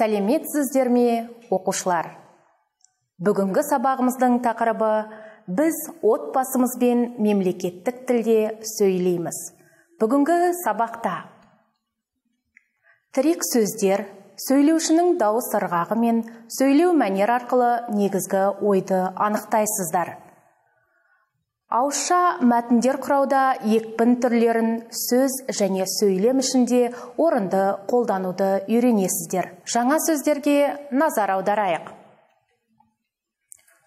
сәлеметсіздер ме оқушылар бүгінгі сабағымыздың тақырыбы біз отбасымызбен бен мемлекеттік тілде сөйлейміз бүгінгі сабақта тірек сөздер сөйлеушінің дауыс ырғағы мен сөйлеу мәнер арқылы негізгі ойды анықтайсыздар Ауша мәтіндер құрауда екпін түрлерін сөз және сөйлем ішінде орынды қолдануды үйренесіздер жаңа сөздерге назар аударайық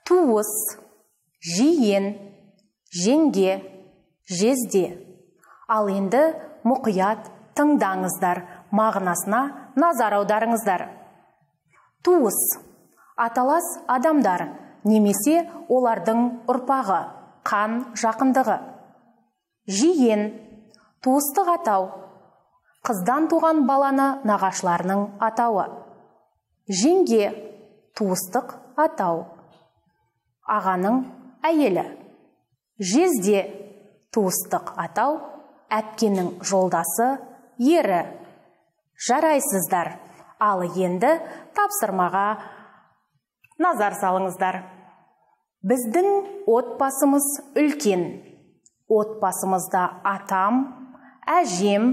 туыс жиен жеңге жезде ал енді мұқият тыңдаңыздар мағынасына назар аударыңыздар туыс аталас адамдар немесе олардың ұрпағы қан жақындығы жиен туыстық атау қыздан туған баланы нағашыларының атауы жеңге туыстық атау ағаның әйелі жезде туыстық атау әпкенің жолдасы ері жарайсыздар ал енді тапсырмаға назар салыңыздар біздің отбасымыз үлкен отбасымызда атам әжем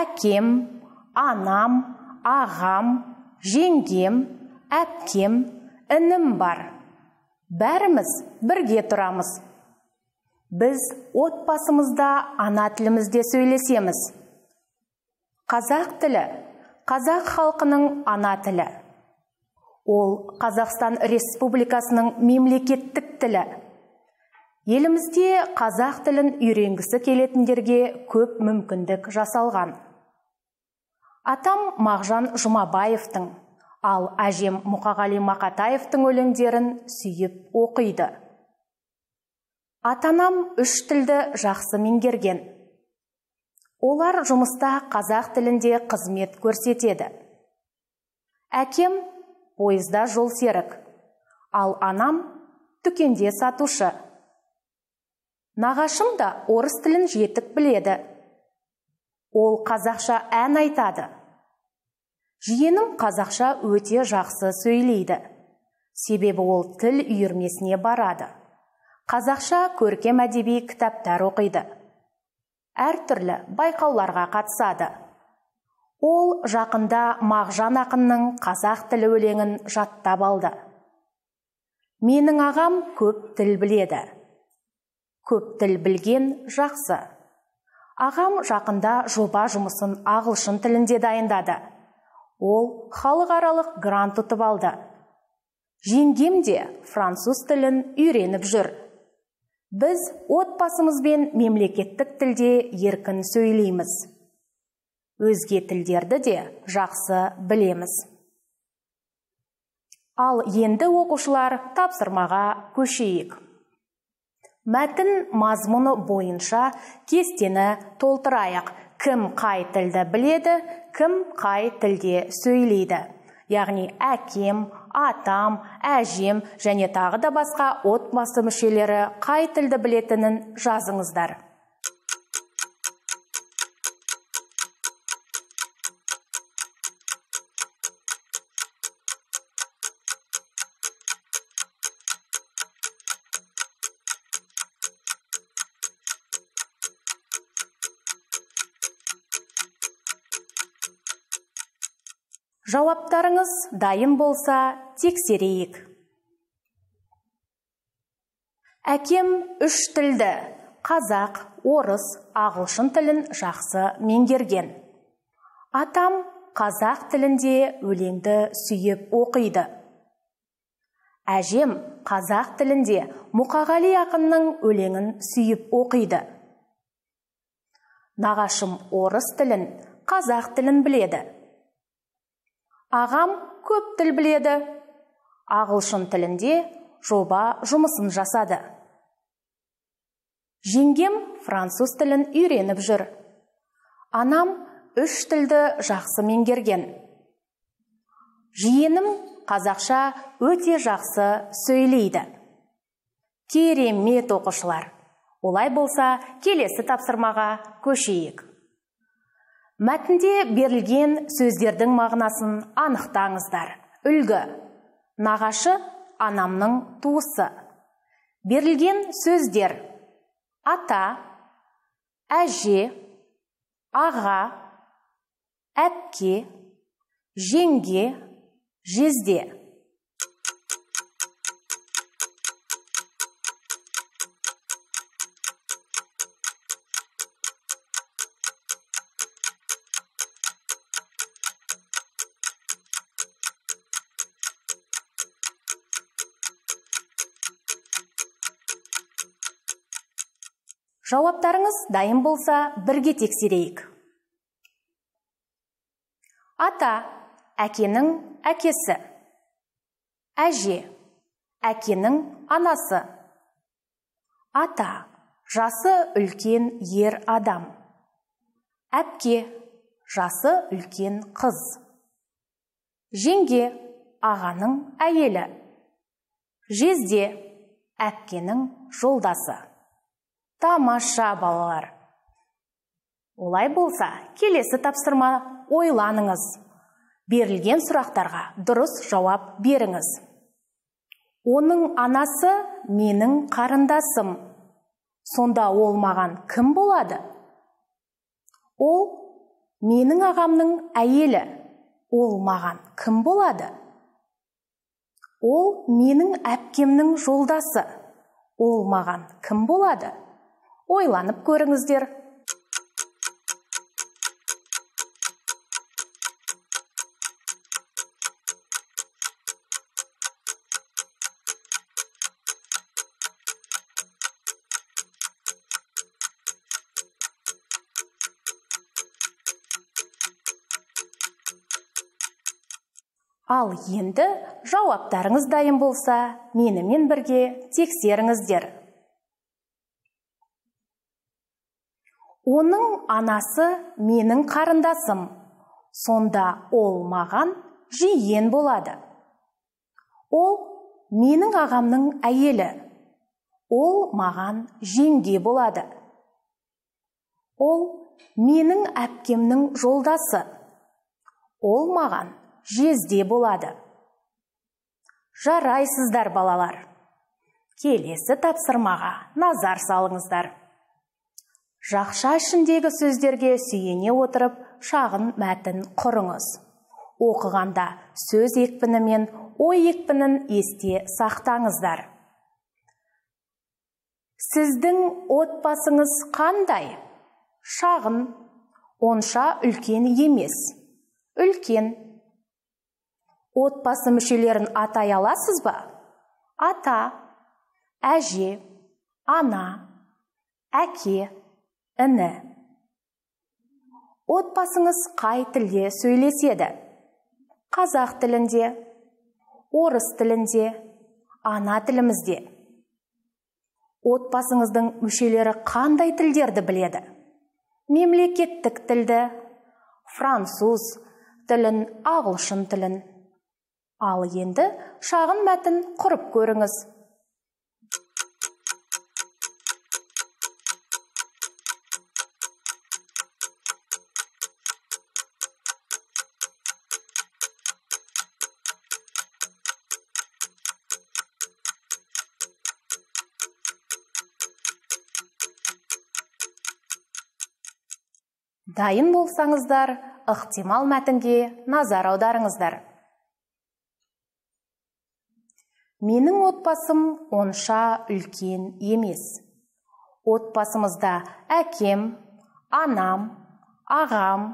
әкем анам ағам жеңгем әпкем інім бар бәріміз бірге тұрамыз біз отбасымызда ана тілімізде сөйлесеміз қазақ тілі қазақ халқының ана тілі ол қазақстан республикасының мемлекеттік тілі елімізде қазақ тілін үйренгісі келетіндерге көп мүмкіндік жасалған атам мағжан жұмабаевтың ал әжем мұқағали мақатаевтың өлеңдерін сүйіп оқиды ата анам үш тілді жақсы меңгерген олар жұмыста қазақ тілінде қызмет көрсетеді әкем пойызда жолсерік ал анам түкенде сатушы нағашым да орыс тілін жетік біледі ол қазақша ән айтады жиенім қазақша өте жақсы сөйлейді себебі ол тіл үйірмесіне барады қазақша көркем әдеби кітаптар оқиды әртүрлі байқауларға қатысады ол жақында мағжан ақынның қазақ тілі өлеңін жаттап алды менің ағам көп тіл біледі көп тіл білген жақсы ағам жақында жоба жұмысын ағылшын тілінде дайындады ол халықаралық грант ұтып алды жеңгем де француз тілін үйреніп жүр біз отбасымызбен мемлекеттік тілде еркін сөйлейміз өзге тілдерді де жақсы білеміз ал енді оқушылар тапсырмаға көшейік мәтін мазмұны бойынша кестені толтырайық кім қай тілді біледі кім қай тілде сөйлейді яғни әкем атам әжем және тағы да басқа отбасы мүшелері қай тілді білетінін жазыңыздар жауаптарыңыз дайын болса тексерейік әкем үш тілді қазақ орыс ағылшын тілін жақсы меңгерген атам қазақ тілінде өлеңді сүйіп оқиды әжем қазақ тілінде мұқағали ақынның өлеңін сүйіп оқиды нағашым орыс тілін қазақ тілін біледі ағам көп тіл біледі ағылшын тілінде жоба жұмысын жасады жеңгем француз тілін үйреніп жүр анам үш тілді жақсы меңгерген жиенім қазақша өте жақсы сөйлейді керемет оқушылар олай болса келесі тапсырмаға көшейік мәтінде берілген сөздердің мағынасын анықтаңыздар үлгі нағашы анамның туысы берілген сөздер ата әже аға әпке жеңге жезде жауаптарыңыз дайын болса бірге тексерейік ата әкенің әкесі әже әкенің анасы ата жасы үлкен ер адам әпке жасы үлкен қыз жеңге ағаның әйелі жезде әпкенің жолдасы тамаша балалар олай болса келесі тапсырма ойланыңыз берілген сұрақтарға дұрыс жауап беріңіз оның анасы менің қарындасым сонда ол маған кім болады ол менің ағамның әйелі ол маған кім болады ол менің әпкемнің жолдасы ол маған кім болады ойланып көріңіздер Ал енді жауаптарыңыз дайын болса, менімен бірге тексеріңіздер. оның анасы менің қарындасым сонда ол маған жиен болады ол менің ағамның әйелі ол маған жеңге болады ол менің әпкемнің жолдасы ол маған жезде болады жарайсыздар балалар келесі тапсырмаға назар салыңыздар жақша ішіндегі сөздерге сүйене отырып шағын мәтін құрыңыз оқығанда сөз екпіні мен ой екпінін есте сақтаңыздар сіздің отбасыңыз қандай шағын онша үлкен емес үлкен отбасы мүшелерін атай аласыз ба ата әже ана әке іні отбасыңыз қай тілде сөйлеседі қазақ тілінде орыс тілінде ана тілімізде отбасыңыздың мүшелері қандай тілдерді біледі мемлекеттік тілді француз тілін ағылшын тілін ал енді шағын мәтін құрып көріңіз Дайын болсаңыздар, ықтимал мәтінге назар аударыңыздар. Менің отбасым онша үлкен емес. Отбасымызда әкем, анам, ағам,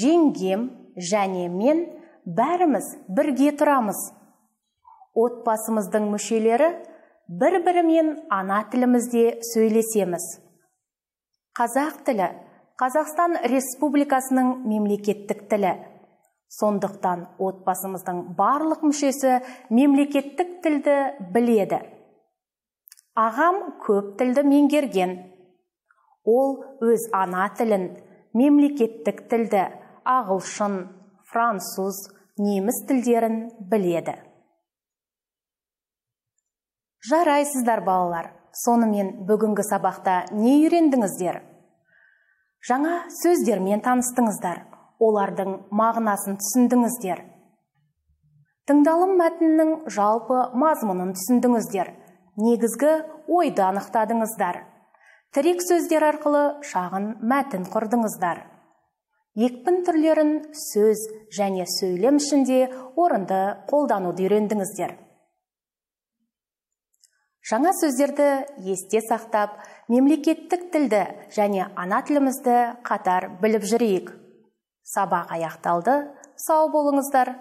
жеңгем және мен бәріміз бірге тұрамыз. Отбасымыздың мүшелері бір-бірімен ана тілімізде сөйлесеміз. Қазақ тілі қазақстан республикасының мемлекеттік тілі сондықтан отбасымыздың барлық мүшесі мемлекеттік тілді біледі ағам көп тілді меңгерген ол өз ана тілін мемлекеттік тілді ағылшын француз неміс тілдерін біледі жарайсыздар балалар сонымен бүгінгі сабақта не үйрендіңіздер жаңа сөздермен таныстыңыздар олардың мағынасын түсіндіңіздер тыңдалым мәтіннің жалпы мазмұнын түсіндіңіздер негізгі ойды анықтадыңыздар тірек сөздер арқылы шағын мәтін құрдыңыздар екпін түрлерін сөз және сөйлем ішінде орынды қолдануды үйрендіңіздер жаңа сөздерді есте сақтап мемлекеттік тілді және ана тілімізді қатар біліп жүрейік сабақ аяқталды сау болыңыздар